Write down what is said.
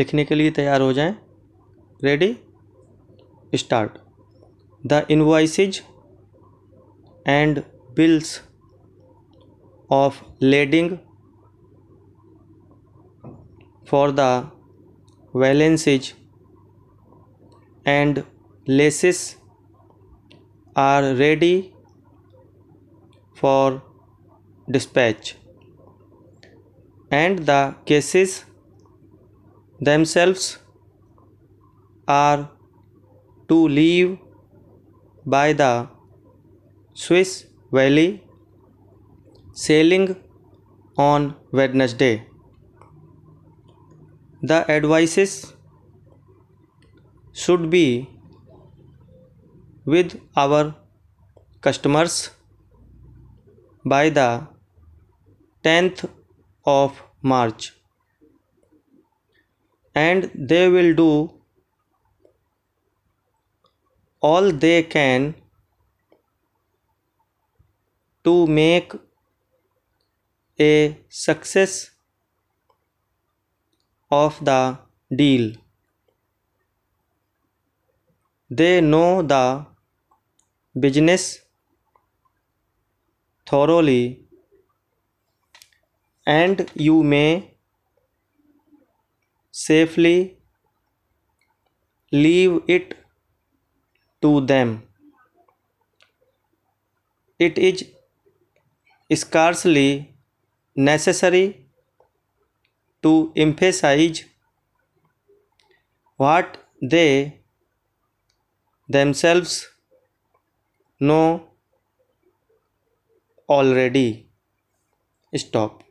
लिखने के लिए तैयार हो जाएं ready start the invoices and bills of lading for the valencies and lessees are ready for dispatch and the cases themselves are to live by the Swiss Valley sailing on Wednesday. The advices should be with our customers by the 10th of March. and they will do all they can to make a success of the deal. They know the business thoroughly and you may safely leave it to them it is scarcely necessary to emphasize what they themselves know already stop